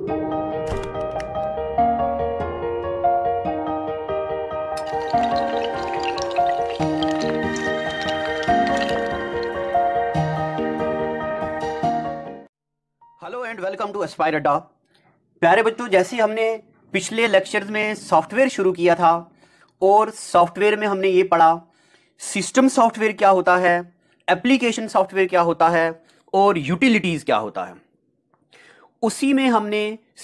hello and welcome to Aspire Adda प्यारे बच्चों जैसे हमने पिछले लेक्चर में सॉफ्टवेयर शुरू किया था और सॉफ्टवेयर में हमने ये पढ़ा सिस्टम सॉफ्टवेयर क्या होता है एप्लीकेशन सॉफ्टवेयर क्या होता है और यूटिलिटीज़ क्या होता है उसी में हमने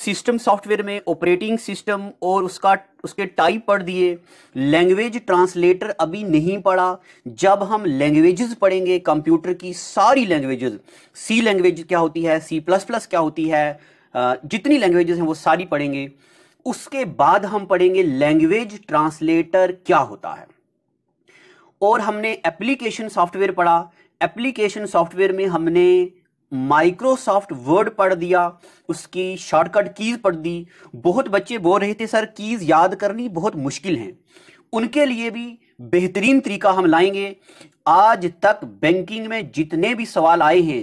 सिस्टम सॉफ्टवेयर में ऑपरेटिंग सिस्टम और उसका उसके टाइप पढ़ दिए लैंग्वेज ट्रांसलेटर अभी नहीं पढ़ा जब हम लैंग्वेजेस पढ़ेंगे कंप्यूटर की सारी लैंग्वेजेस सी लैंग्वेज क्या होती है सी प्लस प्लस क्या होती है जितनी लैंग्वेजेस हैं वो सारी पढ़ेंगे उसके बाद हम पढ़ेंगे लैंग्वेज ट्रांसलेटर क्या होता है और हमने एप्लीकेशन सॉफ्टवेयर पढ़ा एप्लीकेशन सॉफ्टवेयर में हमने माइक्रोसॉफ्ट वर्ड पढ़ दिया उसकी शॉर्टकट कीज़ पढ़ दी बहुत बच्चे बोल रहे थे सर कीज़ याद करनी बहुत मुश्किल हैं उनके लिए भी बेहतरीन तरीका हम लाएंगे आज तक बैंकिंग में जितने भी सवाल आए हैं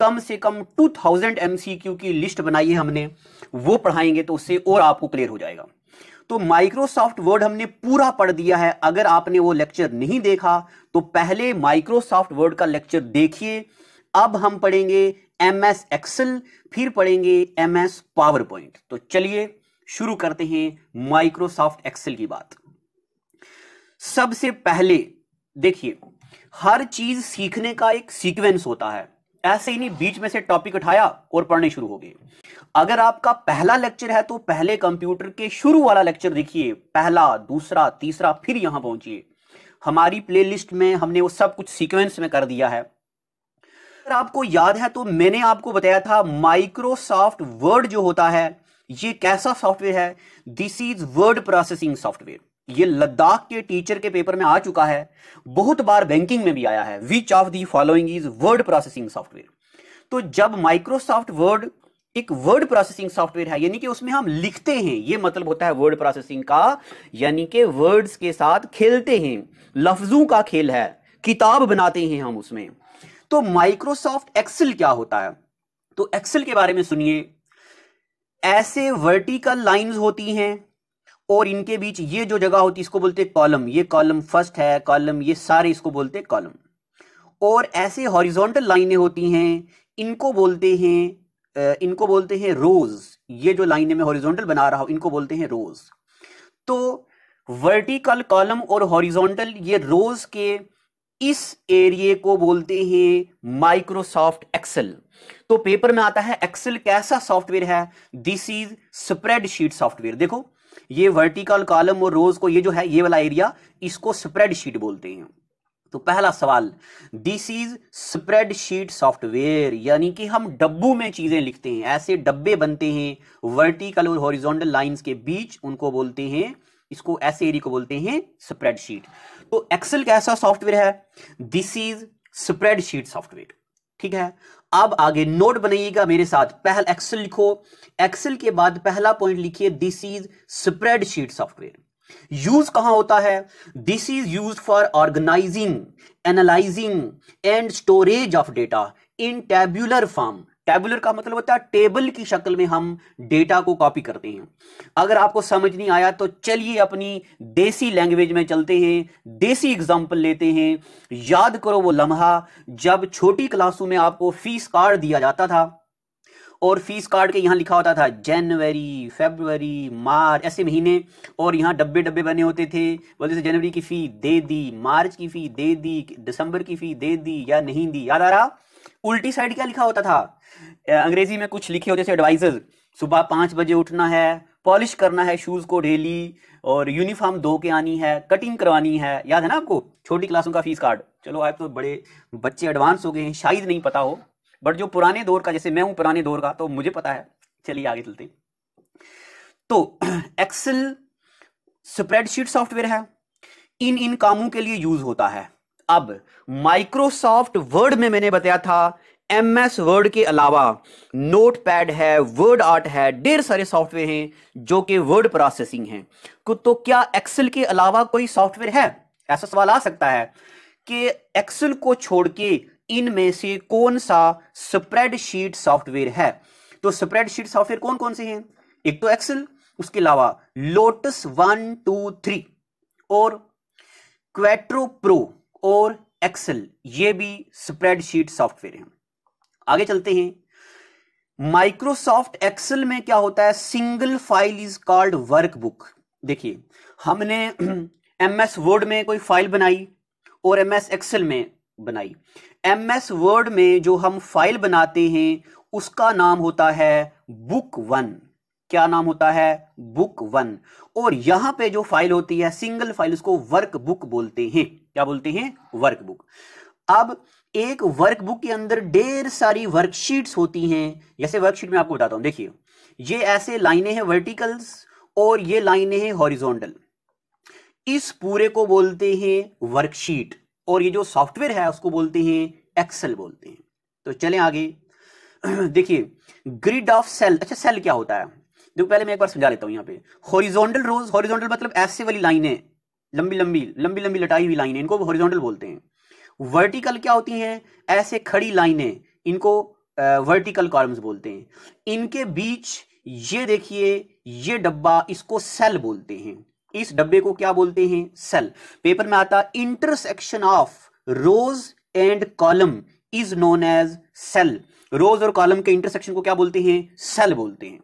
कम से कम 2000 थाउजेंड की लिस्ट बनाई है हमने वो पढ़ाएंगे तो उससे और आपको क्लियर हो जाएगा तो माइक्रोसॉफ्ट वर्ड हमने पूरा पढ़ दिया है अगर आपने वो लेक्चर नहीं देखा तो पहले माइक्रोसॉफ्ट वर्ड का लेक्चर देखिए अब हम पढ़ेंगे एम एस एक्सेल फिर पढ़ेंगे एम एस पावर पॉइंट तो चलिए शुरू करते हैं माइक्रोसॉफ्ट एक्सेल की बात सबसे पहले देखिए हर चीज सीखने का एक सीक्वेंस होता है ऐसे ही नहीं बीच में से टॉपिक उठाया और पढ़ने शुरू हो गए अगर आपका पहला लेक्चर है तो पहले कंप्यूटर के शुरू वाला लेक्चर देखिए पहला दूसरा तीसरा फिर यहां पहुंचिए हमारी प्लेलिस्ट में हमने वो सब कुछ सीक्वेंस में कर दिया है अगर आपको याद है तो मैंने आपको बताया था माइक्रोसॉफ्ट वर्ड जो होता है ये कैसा सॉफ्टवेयर है this is word processing software ये लद्दाख के टीचर के पेपर में आ चुका है बहुत बार बैंकिंग में भी आया है which of the following is word processing software तो जब माइक्रोसॉफ्ट वर्ड एक वर्ड प्रोसेसिंग सॉफ्टवेयर है यानी कि उसमें हम लिखते हैं ये मतलब होता है वर्ड प्रोसेसिंग का यानी कि वर्ड्स के साथ खेलते हैं लफ्जों का खेल है किताब बनाते हैं हम उसमें तो माइक्रोसॉफ्ट एक्सेल क्या होता है तो एक्सेल के बारे में सुनिए ऐसे वर्टिकल लाइंस होती हैं और इनके बीच ये जो जगह होती है इसको बोलते हैं कॉलम ये कॉलम फर्स्ट है कॉलम ये सारे इसको बोलते हैं कॉलम और ऐसे हॉरिजॉन्टल लाइनें होती हैं इनको बोलते हैं इनको बोलते हैं रोज ये जो लाइनें मैं हॉरिजॉन्टल बना रहा हूं इनको बोलते हैं रोज तो वर्टिकल कॉलम और हॉरिजॉन्टल ये रोज के इस एरिए को बोलते हैं माइक्रोसॉफ्ट एक्सेल तो पेपर में आता है एक्सेल कैसा सॉफ्टवेयर है दिस इज स्प्रेडशीट सॉफ्टवेयर देखो ये वर्टिकल कॉलम और रोज को ये जो है ये वाला एरिया इसको स्प्रेडशीट बोलते हैं तो पहला सवाल दिस इज स्प्रेडशीट सॉफ्टवेयर यानी कि हम डब्बू में चीजें लिखते हैं ऐसे डब्बे बनते हैं वर्टिकल और हॉरिजॉन्टल लाइंस के बीच उनको बोलते हैं इसको ऐसे एरिया को बोलते हैं स्प्रेडशीट तो एक्सेल कैसा सॉफ्टवेयर है दिस इज स्प्रेडशीट सॉफ्टवेयर ठीक है अब आगे नोट बनाइएगा मेरे साथ पहला एक्सेल लिखो एक्सेल के बाद पहला पॉइंट लिखिए this is spreadsheet software use कहां होता है this is use for organising analysing and storage of data in tabular form tabular का मतलब होता है टेबल की शक्ल में हम डेटा को कॉपी करते हैं अगर आपको समझ नहीं आया तो चलिए अपनी देसी लैंग्वेज में चलते हैं देसी एग्जाम्पल लेते हैं याद करो वो लम्हा जब छोटी क्लासों में आपको फीस कार्ड दिया जाता था और फीस कार्ड के यहाँ लिखा होता था जनवरी फेबरवरी मार्च ऐसे महीने और यहाँ डब्बे डब्बे बने होते थे बोलते थे जनवरी की फ़ी दे दी मार्च की फ़ी दे दी दिसंबर की फ़ी दे दी या नहीं दी याद आ रहा उल्टी साइड क्या लिखा होता था अंग्रेजी में कुछ लिखे होते थे एडवाइजर सुबह पांच बजे उठना है पॉलिश करना है शूज़ को डेली और यूनिफॉर्म धो के आनी है कटिंग करवानी है याद है ना आपको छोटी क्लासों का फीस कार्ड चलो आप तो बड़े बच्चे एडवांस हो गए हैं शायद नहीं पता हो बट जो पुराने दौर का जैसे मैं हूं पुराने दौर का तो मुझे पता है चलिए आगे चलते तो एक्सेल स्प्रेडशीट सॉफ्टवेयर है इन इन कामों के लिए यूज होता है अब माइक्रोसॉफ्ट वर्ड में मैंने बताया था एम एस वर्ड के अलावा नोट पैड है वर्ड आर्ट है ढेर सारे सॉफ्टवेयर हैं जो कि वर्ड प्रोसेसिंग है तो क्या एक्सेल के अलावा कोई सॉफ्टवेयर है ऐसा सवाल आ सकता है कि एक्सेल को छोड़ के इनमें से कौन सा स्प्रेडशीट सॉफ्टवेयर है तो स्प्रेडशीट सॉफ्टवेयर कौन कौन से हैं एक तो एक्सेल उसके अलावा लोटस वन टू थ्री और क्वेट्रो प्रो और एक्सेल ये भी स्प्रेडशीट सॉफ्टवेयर हैं आगे चलते हैं माइक्रोसॉफ्ट एक्सेल में क्या होता है single file is called workbook देखिए हमने एमएस वर्ड में कोई फाइल बनाई और एमएस एक्सेल में बनाई एमएस वर्ड में जो हम फाइल बनाते हैं उसका नाम होता है बुक वन क्या नाम होता है बुक वन और यहां पे जो फाइल होती है सिंगल फाइल उसको वर्क बुक बोलते हैं क्या बोलते हैं वर्क बुक अब एक वर्क बुक के अंदर ढेर सारी वर्कशीट्स होती हैं जैसे वर्कशीट में आपको बताता हूं देखिए ये ऐसे लाइने हैं वर्टिकल्स और ये लाइने हैं हॉरिजोंटल इस पूरे को बोलते हैं वर्कशीट और ये जो सॉफ्टवेयर है उसको बोलते हैं एक्सेल बोलते हैं तो चलें आगे देखिए ग्रिड ऑफ सेल अच्छा सेल क्या होता है देखो पहले मैं एक बार समझा लेता हूँ यहाँ पे हॉरिजॉन्टल रोज हॉरिजॉन्टल मतलब ऐसे वाली लाइनें लंबी लंबी लंबी लंबी लटाई हुई लाइनें इनको हॉरिजॉन्टल बोलते हैं वर्टिकल क्या होती हैं ऐसे खड़ी लाइनें इनको वर्टिकल कॉलम्स बोलते हैं इनके बीच ये देखिए ये डब्बा इसको सेल बोलते हैं इस डब्बे को क्या बोलते हैं सेल पेपर में आता intersection of rows and column is known as cell rows और कॉलम के इंटरसेक्शन को क्या बोलते हैं सेल बोलते हैं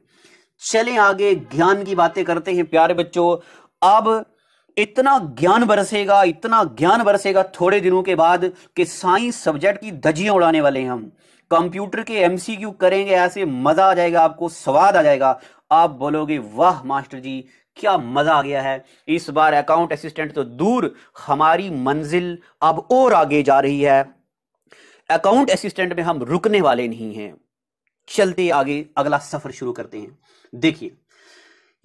चलें आगे ज्ञान की बातें करते हैं प्यारे बच्चों अब इतना ज्ञान बरसेगा इतना ज्ञान बरसेगा थोड़े दिनों के बाद कि साइंस सब्जेक्ट की धजियां उड़ाने वाले हैं हम कंप्यूटर के एमसीक्यू करेंगे ऐसे मजा आ जाएगा आपको स्वाद आ जाएगा आप बोलोगे वाह मास्टर जी क्या मजा आ गया है इस बार अकाउंट असिस्टेंट तो दूर हमारी मंजिल अब और आगे जा रही है अकाउंट असिस्टेंट में हम रुकने वाले नहीं हैं चलते आगे अगला सफर शुरू करते हैं देखिए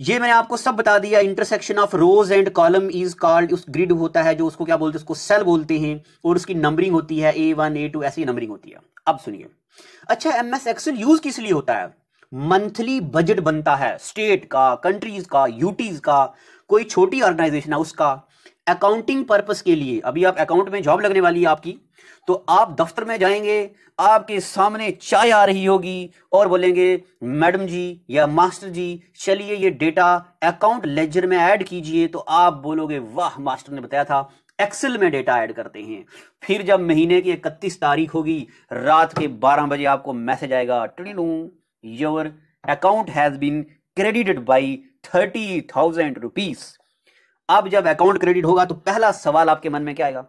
ये मैंने आपको सब बता दिया intersection of rows and column is called उस ग्रिड होता है जो उसको क्या बोलते हैं उसको सेल बोलते हैं और उसकी नंबरिंग होती है ए वन ए टू ऐसी नंबरिंग होती है अब सुनिए अच्छा एम एस एक्सल यूज किस लिए होता है मंथली बजट बनता है स्टेट का कंट्रीज का यूटीज का कोई छोटी ऑर्गेनाइजेशन है उसका अकाउंटिंग पर्पस के लिए अभी आप अकाउंट में जॉब लगने वाली है आपकी तो आप दफ्तर में जाएंगे आपके सामने चाय आ रही होगी और बोलेंगे मैडम जी या मास्टर जी चलिए ये डेटा अकाउंट लेजर में ऐड कीजिए तो आप बोलोगे वाह मास्टर ने बताया था एक्सेल में डेटा ऐड करते हैं फिर जब महीने की इकतीस तारीख होगी रात के बारह बजे आपको मैसेज आएगा to your account has been credited by thirty thousand rupees अब जब अकाउंट क्रेडिट होगा तो पहला सवाल आपके मन में क्या आएगा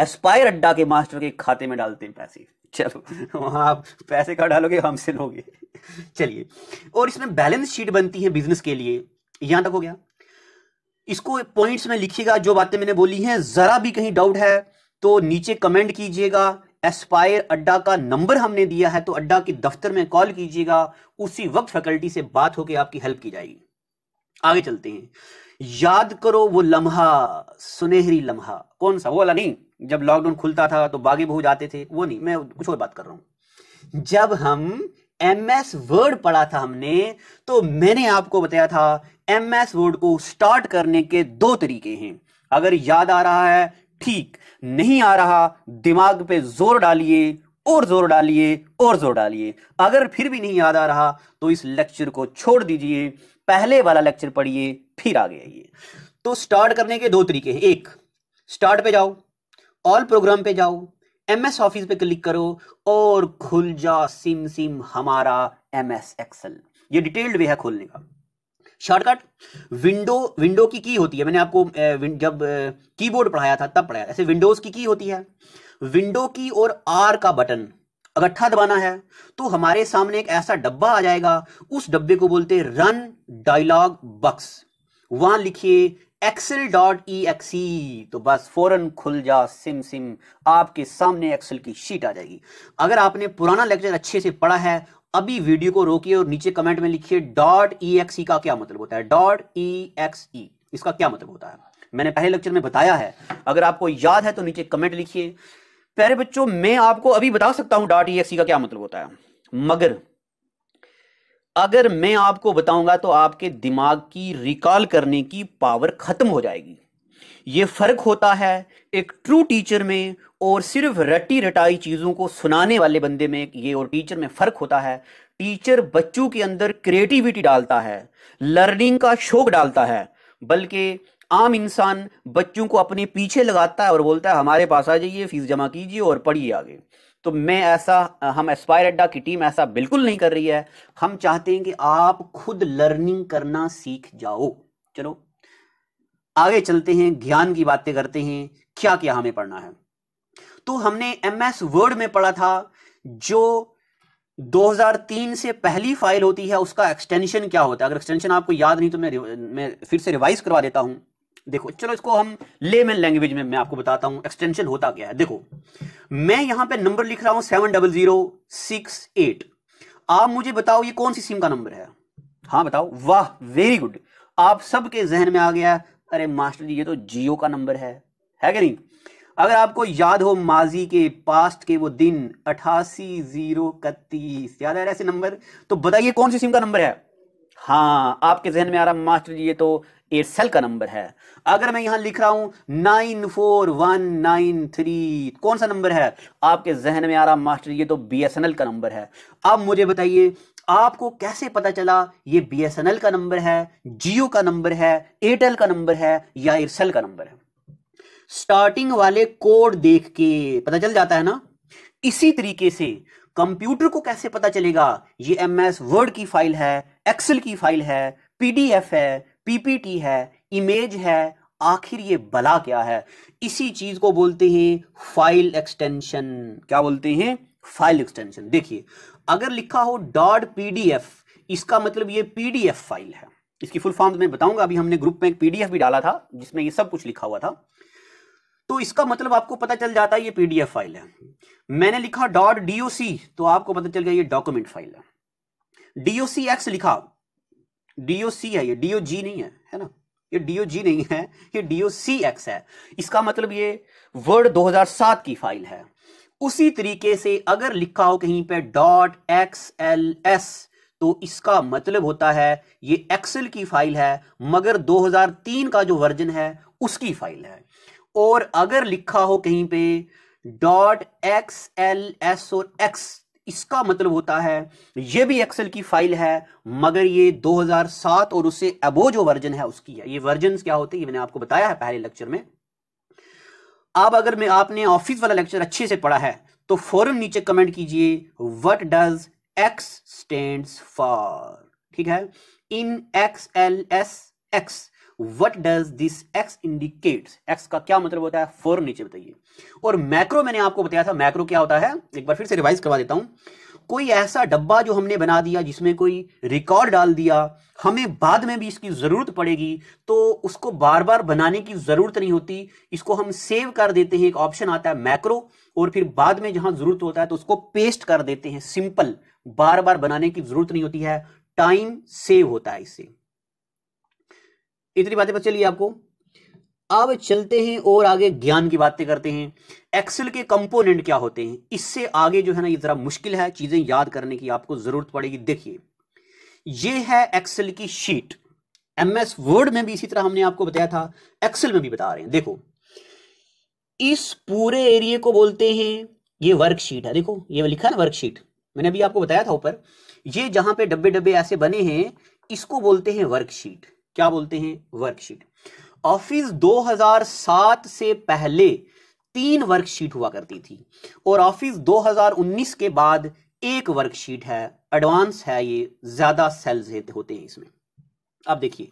एस्पायर अड्डा के मास्टर के खाते में डालते हैं पैसे चलो वहां आप पैसे कहाँ डालोगे हमसे लोगे चलिए और इसमें बैलेंस शीट बनती है बिजनेस के लिए यहां तक हो गया इसको पॉइंट्स में लिखिएगा जो बातें मैंने बोली हैं जरा भी कहीं डाउट है तो नीचे कमेंट कीजिएगा एस्पायर अड्डा का नंबर हमने दिया है तो अड्डा के दफ्तर में कॉल कीजिएगा उसी वक्त फैकल्टी से बात होकर आपकी हेल्प की जाएगी आगे चलते हैं याद करो वो लम्हा सुनहरी लम्हा कौन सा वो वाला नहीं जब लॉकडाउन खुलता था तो बागे बहु जाते थे वो नहीं मैं कुछ और बात कर रहा हूं जब हम एम एस वर्ड पढ़ा था हमने तो मैंने आपको बताया था एम एस वर्ड को स्टार्ट करने के दो तरीके हैं अगर याद आ रहा है ठीक नहीं आ रहा दिमाग पे जोर डालिए और जोर डालिए और जोर डालिए अगर फिर भी नहीं याद आ रहा तो इस लेक्चर को छोड़ दीजिए पहले वाला लेक्चर पढ़िए फिर आगे आइए तो स्टार्ट करने के दो तरीके हैं एक स्टार्ट पे जाओ ऑल प्रोग्राम पे जाओ एम एस ऑफिस पे क्लिक करो और खुल जा सिम सिम हमारा एमएस एक्सेल ये डिटेल्ड वे है खोलने का शॉर्टकट विंडो विंडो की की होती है मैंने आपको जब कीबोर्ड पढ़ाया था तब पढ़ाया ऐसे विंडोज की की होती है विंडो की और आर का बटन अगट्ठा दबाना है तो हमारे सामने एक ऐसा डब्बा आ जाएगा उस डब्बे को बोलते रन डायलॉग बक्स वहां लिखिए एक्सेल डॉट ई एक्सी तो बस फौरन खुल जा सिम सिम आपके सामने एक्सेल की शीट आ जाएगी अगर आपने पुराना लेक्चर अच्छे से पढ़ा है अभी वीडियो को रोकिए और नीचे कमेंट में लिखिए डॉट ई एक्सी का क्या मतलब होता है डॉट ई एक्स ई इसका क्या मतलब होता है मैंने पहले लेक्चर में बताया है अगर आपको याद है तो नीचे कमेंट लिखिए प्यारे बच्चों मैं आपको अभी बता सकता हूं डॉट ई का क्या मतलब होता है मगर अगर मैं आपको बताऊंगा तो आपके दिमाग की रिकॉल करने की पावर खत्म हो जाएगी ये फर्क होता है एक ट्रू टीचर में और सिर्फ रटी रटाई चीज़ों को सुनाने वाले बंदे में ये और टीचर में फ़र्क होता है टीचर बच्चों के अंदर क्रिएटिविटी डालता है लर्निंग का शौक डालता है बल्कि आम इंसान बच्चों को अपने पीछे लगाता है और बोलता है हमारे पास आ जाइए फीस जमा कीजिए और पढ़िए आगे तो मैं ऐसा हम एस्पायर अड्डा की टीम ऐसा बिल्कुल नहीं कर रही है हम चाहते हैं कि आप खुद लर्निंग करना सीख जाओ चलो आगे चलते हैं ज्ञान की बातें करते हैं क्या क्या हमें पढ़ना है तो हमने एम एस वर्ड में पढ़ा था जो 2003 से पहली फाइल होती है उसका एक्सटेंशन क्या होता है अगर एक्सटेंशन आपको याद नहीं तो मैं मैं फिर से रिवाइज करवा देता हूं देखो चलो इसको हम लेमैन लैंग्वेज में मैं आपको बताता हूं एक्सटेंशन होता क्या है देखो मैं यहां पे नंबर लिख रहा हूं seven double zero six eight आप मुझे बताओ ये कौन सी सिम का नंबर है हाँ बताओ वाह वेरी गुड आप सबके जहन में आ गया अरे मास्टर जी ये तो जियो का नंबर है है कि नहीं अगर आपको याद हो माजी के पास्ट के वो दिन अठासी जीरो इकतीस याद है ऐसे नंबर तो बताइए कौन सी सिम का नंबर है हाँ आपके जहन में आ रहा मास्टर जी ये तो एयरसेल का नंबर है अगर मैं यहां लिख रहा हूं nine four one nine three कौन सा नंबर है आपके जहन में आ रहा मास्टर ये तो बीएसएनएल का नंबर है अब मुझे बताइए आपको कैसे पता चला ये बीएसएनएल का नंबर है जियो का नंबर है एयरटेल का नंबर है या एयरसेल का नंबर है स्टार्टिंग वाले कोड देख के पता चल जाता है ना इसी तरीके से कंप्यूटर को कैसे पता चलेगा ये एम एस वर्ड की फाइल है एक्सेल की फाइल है पीडीएफ है पीपीटी है इमेज है आखिर ये बला क्या है इसी चीज को बोलते हैं फाइल एक्सटेंशन क्या बोलते हैं फाइल एक्सटेंशन देखिए अगर लिखा हो डॉट पीडीएफ इसका मतलब ये पीडीएफ फाइल है इसकी फुल फॉर्म मैं बताऊंगा अभी हमने ग्रुप में एक पीडीएफ भी डाला था जिसमें ये सब कुछ लिखा हुआ था तो इसका मतलब आपको पता चल जाता है ये पीडीएफ फाइल है मैंने लिखा डॉट डीओसी तो आपको पता चल गया ये डॉक्यूमेंट फाइल है डीओसी एक्स लिखा डीओसी है ये डीओजी नहीं है है ना ये डीओजी नहीं है ये डीओसी एक्स है इसका मतलब ये वर्ड 2007 की फाइल है उसी तरीके से अगर लिखा हो कहीं पे डॉट एक्स एल एस तो इसका मतलब होता है ये एक्सेल की फाइल है मगर 2003 का जो वर्जन है उसकी फाइल है और अगर लिखा हो कहीं पे डॉट एक्स एल एस और एक्स इसका मतलब होता है ये भी एक्सेल की फाइल है मगर ये 2007 और उससे अबो जो वर्जन है उसकी है ये वर्जन क्या होते हैं ये मैंने आपको बताया है पहले लेक्चर में अब अगर मैं आपने ऑफिस वाला लेक्चर अच्छे से पढ़ा है तो फौरन नीचे कमेंट कीजिए what does X stand for ठीक है in X L S X what does this X indicate X का क्या मतलब होता है फोर नीचे बताइए और मैक्रो मैंने आपको बताया था मैक्रो क्या होता है एक बार फिर से रिवाइज करवा देता हूं कोई ऐसा डब्बा जो हमने बना दिया जिसमें कोई रिकॉर्ड डाल दिया हमें बाद में भी इसकी ज़रूरत पड़ेगी तो उसको बार बार बनाने की ज़रूरत नहीं होती इसको हम सेव कर देते हैं एक ऑप्शन आता है मैक्रो और फिर बाद में जहां ज़रूरत होता है तो उसको पेस्ट कर देते हैं सिंपल बार बार बनाने की ज़रूरत नहीं होती है टाइम सेव होता है इससे इतनी बातें पता चलिए आपको अब चलते हैं और आगे ज्ञान की बातें करते हैं एक्सेल के कंपोनेंट क्या होते हैं इससे आगे जो है ना ये ज़रा मुश्किल है चीज़ें याद करने की आपको ज़रूरत पड़ेगी देखिए ये है एक्सेल की शीट एमएस वर्ड में भी इसी तरह हमने आपको बताया था एक्सेल में भी बता रहे हैं देखो इस पूरे एरिए को बोलते हैं ये वर्कशीट है देखो ये लिखा है ना वर्कशीट मैंने अभी आपको बताया था ऊपर ये जहां पे डब्बे डब्बे ऐसे बने हैं इसको बोलते हैं वर्कशीट क्या बोलते हैं वर्कशीट ऑफिस 2007 से पहले तीन वर्कशीट हुआ करती थी और ऑफिस 2019 के बाद एक वर्कशीट है एडवांस है ये ज्यादा सेल्स होते हैं इसमें अब देखिए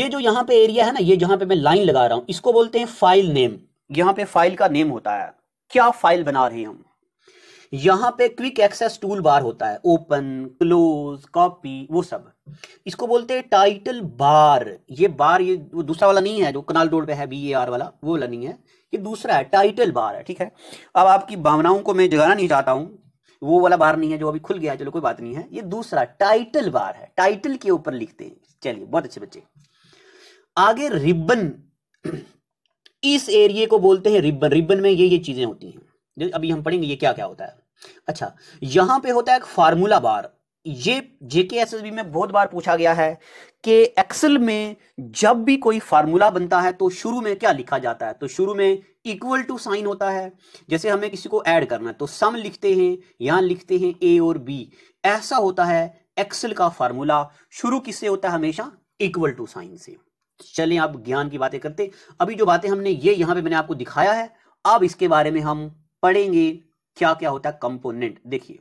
ये जो यहाँ पे एरिया है ना ये जहां पे मैं लाइन लगा रहा हूं इसको बोलते हैं फाइल नेम यहां पे फाइल का नेम होता है क्या फाइल बना रहे हैं हम यहां पे क्विक एक्सेस टूल बार होता है ओपन क्लोज कॉपी वो सब इसको बोलते हैं टाइटल बार ये बार ये वो दूसरा वाला नहीं है जो कनाल रोड पे है बी ए आर वाला वो वाला नहीं है ये दूसरा है टाइटल बार है ठीक है अब आपकी भावनाओं को मैं जगाना नहीं चाहता हूं वो वाला बार नहीं है जो अभी खुल गया है चलो कोई बात नहीं है ये दूसरा टाइटल बार है टाइटल के ऊपर लिखते हैं चलिए बहुत अच्छे बच्चे आगे रिबन इस एरिए को बोलते हैं रिबन रिबन में ये ये चीजें होती हैं जो अभी हम पढ़ेंगे ये क्या क्या होता है अच्छा यहां पे होता है एक फार्मूला बार ये जेके एस एस बी में बहुत बार पूछा गया है कि एक्सेल में जब भी कोई फार्मूला बनता है तो शुरू में क्या लिखा जाता है तो शुरू में इक्वल टू साइन होता है जैसे हमें किसी को ऐड करना है तो सम लिखते हैं यहां लिखते हैं ए और बी ऐसा होता है एक्सेल का फार्मूला शुरू किससे होता है हमेशा इक्वल टू साइन से चलें आप ज्ञान की बातें करते अभी जो बातें हमने ये यहां पर मैंने आपको दिखाया है अब इसके बारे में हम पढ़ेंगे क्या क्या होता है कंपोनेंट देखिए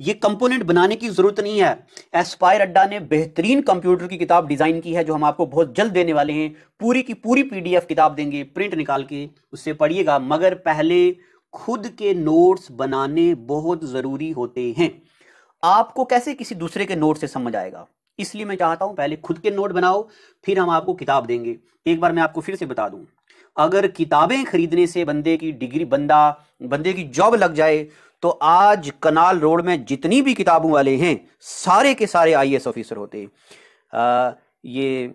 ये कंपोनेंट बनाने की जरूरत नहीं है एस्पायर अड्डा ने बेहतरीन कंप्यूटर की किताब डिजाइन की है जो हम आपको बहुत जल्द देने वाले हैं पूरी की पूरी पीडीएफ किताब देंगे प्रिंट निकाल के उससे पढ़िएगा मगर पहले खुद के नोट्स बनाने बहुत जरूरी होते हैं आपको कैसे किसी दूसरे के नोट से समझ आएगा इसलिए मैं चाहता हूं पहले खुद के नोट बनाओ फिर हम आपको किताब देंगे एक बार मैं आपको फिर से बता दूं अगर किताबें खरीदने से बंदे की डिग्री बंदा बंदे की जॉब लग जाए तो आज कनाल रोड में जितनी भी किताबों वाले हैं सारे के सारे आई ऑफिसर होते हैं ये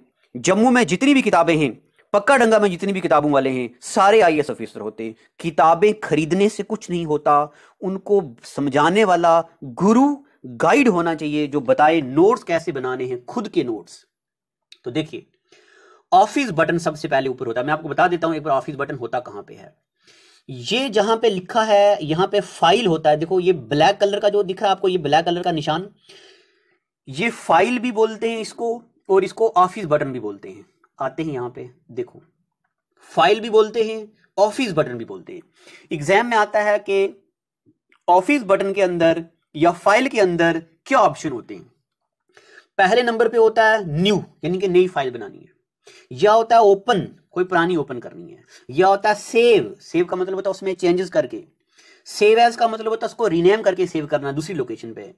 जम्मू में जितनी भी किताबें हैं पक्का डंगा में जितनी भी किताबों वाले हैं सारे आई ऑफिसर होते हैं किताबें खरीदने से कुछ नहीं होता उनको समझाने वाला गुरु गाइड होना चाहिए जो बताए नोट्स कैसे बनाने हैं खुद के नोट्स तो देखिए ऑफिस बटन सबसे पहले ऊपर होता है मैं आपको बता देता हूं एक बार ऑफिस बटन होता कहां पे है ये जहां पे लिखा है यहां पे फाइल होता है देखो ये ब्लैक कलर का जो दिखा आपको ये ब्लैक कलर का निशान ये फाइल भी बोलते हैं इसको और इसको ऑफिस बटन भी बोलते हैं आते हैं यहां पे देखो फाइल भी बोलते हैं ऑफिस बटन भी बोलते हैं एग्जाम में आता है कि ऑफिस बटन के अंदर या फाइल के अंदर क्या ऑप्शन होते हैं पहले नंबर पे होता है न्यू यानी कि नई फाइल बनानी है या होता है ओपन कोई पुरानी ओपन करनी है या होता है सेव सेव का मतलब होता है उसमें चेंजेस करके सेव एज का मतलब होता है उसको रिनेम करके सेव करना दूसरी लोकेशन पे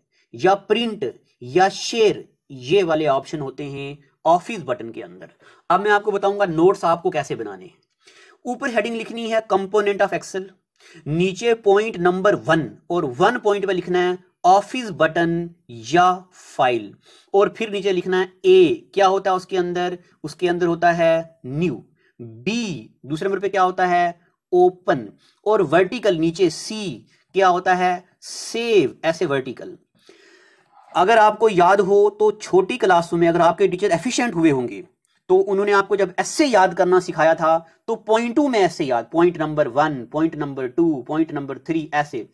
या प्रिंट या शेयर ये वाले ऑप्शन होते हैं ऑफिस बटन के अंदर अब मैं आपको बताऊंगा नोट्स आपको कैसे बनाने ऊपर हेडिंग लिखनी है कंपोनेंट ऑफ एक्सेल नीचे पॉइंट नंबर वन और वन पॉइंट पे लिखना है ऑफिस बटन या फाइल और फिर नीचे लिखना है ए क्या होता है उसके अंदर उसके अंदर होता है न्यू बी दूसरे नंबर पे क्या होता है ओपन और वर्टिकल नीचे सी क्या होता है सेव ऐसे वर्टिकल अगर आपको याद हो तो छोटी क्लासों में अगर आपके टीचर एफिशिएंट हुए होंगे तो उन्होंने आपको जब ऐसे याद करना सिखाया था तो पॉइंट टू में ऐसे याद point number one point number two point number three ऐसे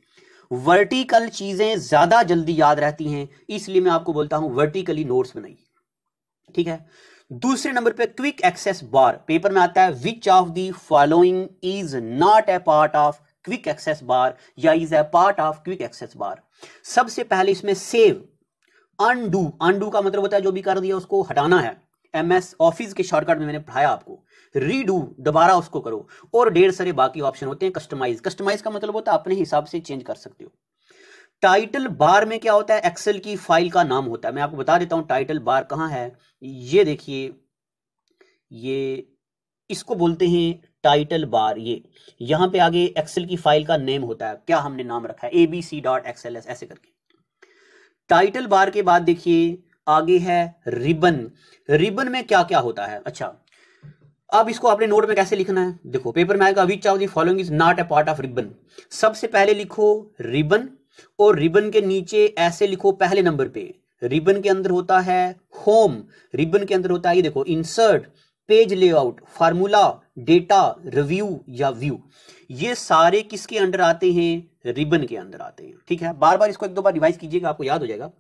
वर्टिकल चीज़ें ज़्यादा जल्दी याद रहती हैं इसलिए मैं आपको बोलता हूं वर्टिकली नोट्स बनाइए ठीक है दूसरे नंबर पे क्विक एक्सेस बार पेपर में आता है which of the following is not a part of quick access bar या is a part of quick access bar सबसे पहले इसमें सेव अनडू अनडू का मतलब होता है जो भी कर दिया उसको हटाना है एम एस ऑफिस के शॉर्टकट में मैंने पढ़ाया आपको रीडू दोबारा उसको करो और ढेर सारे बाकी ऑप्शन होते हैं कस्टमाइज कस्टमाइज का मतलब होता है अपने हिसाब से चेंज कर सकते हो टाइटल बार में क्या होता है एक्सेल की फाइल का नाम होता है मैं आपको बता देता हूं टाइटल बार कहां है ये देखिए ये इसको बोलते हैं टाइटल बार ये यहां पे आगे एक्सेल की फाइल का नेम होता है क्या हमने नाम रखा है A B C dot XL ऐसे करके टाइटल बार के बाद देखिए आगे है रिबन रिबन में क्या क्या होता है अच्छा अब इसको आपने नोट में कैसे लिखना है देखो पेपर में आएगा which of the following is not a part of ribbon सबसे पहले लिखो रिबन और रिबन के नीचे ऐसे लिखो पहले नंबर पे रिबन के अंदर होता है होम रिबन के अंदर होता है ये देखो insert page layout formula data review या व्यू ये सारे किसके अंदर आते हैं रिबन के अंदर आते हैं ठीक है बार बार इसको एक दो बार रिवाइज कीजिएगा आपको याद हो जाएगा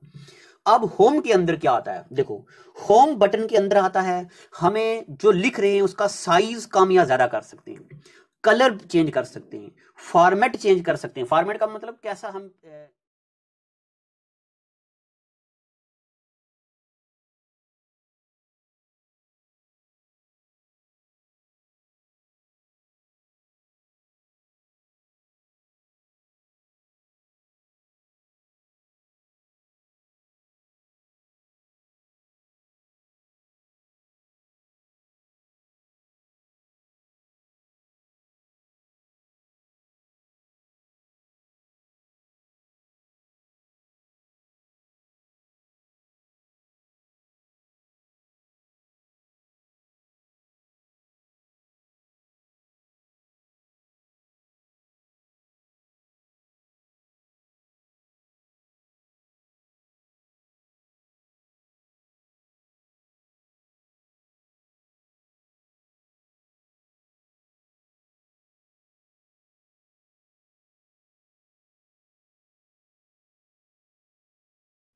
अब होम के अंदर क्या आता है देखो होम बटन के अंदर आता है हमें जो लिख रहे हैं उसका साइज कम या ज्यादा कर सकते हैं कलर चेंज कर सकते हैं फॉर्मेट चेंज कर सकते हैं फॉर्मेट का मतलब कैसा हम